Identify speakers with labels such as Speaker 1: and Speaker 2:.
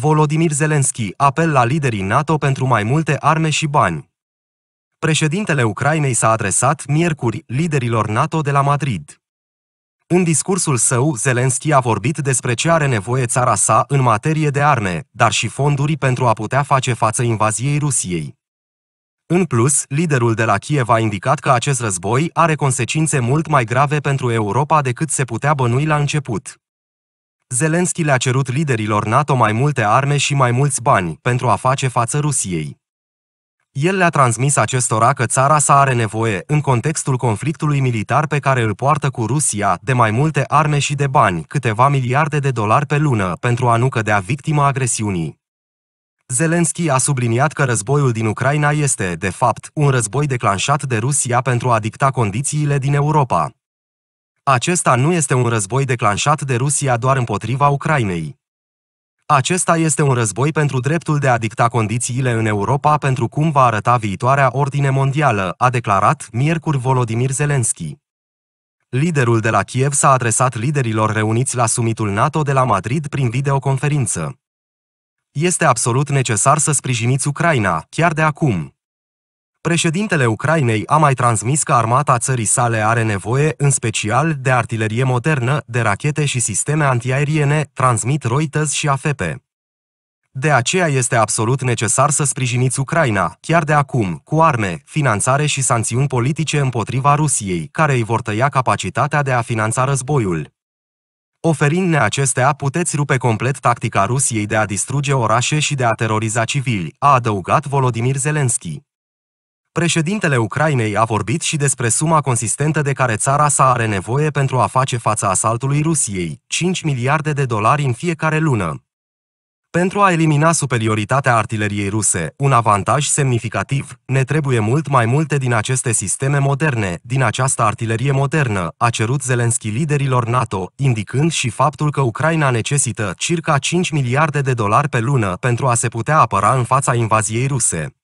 Speaker 1: Volodimir Zelensky, apel la liderii NATO pentru mai multe arme și bani. Președintele Ucrainei s-a adresat miercuri liderilor NATO de la Madrid. În discursul său, Zelensky a vorbit despre ce are nevoie țara sa în materie de arme, dar și fonduri pentru a putea face față invaziei Rusiei. În plus, liderul de la Kiev a indicat că acest război are consecințe mult mai grave pentru Europa decât se putea bănui la început. Zelenski le-a cerut liderilor NATO mai multe arme și mai mulți bani pentru a face față Rusiei. El le-a transmis acestora că țara sa are nevoie, în contextul conflictului militar pe care îl poartă cu Rusia, de mai multe arme și de bani, câteva miliarde de dolari pe lună, pentru a nu cădea victima agresiunii. Zelenski a subliniat că războiul din Ucraina este, de fapt, un război declanșat de Rusia pentru a dicta condițiile din Europa, acesta nu este un război declanșat de Rusia doar împotriva Ucrainei. Acesta este un război pentru dreptul de a dicta condițiile în Europa pentru cum va arăta viitoarea ordine mondială, a declarat miercuri Volodimir Zelensky. Liderul de la Kiev s-a adresat liderilor reuniți la summitul NATO de la Madrid prin videoconferință. Este absolut necesar să sprijiniți Ucraina, chiar de acum, Președintele Ucrainei a mai transmis că armata țării sale are nevoie, în special, de artilerie modernă, de rachete și sisteme antiaeriene, transmit Reuters și AFP. De aceea este absolut necesar să sprijiniți Ucraina, chiar de acum, cu arme, finanțare și sancțiuni politice împotriva Rusiei, care îi vor tăia capacitatea de a finanța războiul. Oferind-ne acestea, puteți rupe complet tactica Rusiei de a distruge orașe și de a teroriza civili, a adăugat Volodimir Zelensky. Președintele Ucrainei a vorbit și despre suma consistentă de care țara sa are nevoie pentru a face fața asaltului Rusiei, 5 miliarde de dolari în fiecare lună. Pentru a elimina superioritatea artileriei ruse, un avantaj semnificativ, ne trebuie mult mai multe din aceste sisteme moderne, din această artilerie modernă, a cerut Zelenski liderilor NATO, indicând și faptul că Ucraina necesită circa 5 miliarde de dolari pe lună pentru a se putea apăra în fața invaziei ruse.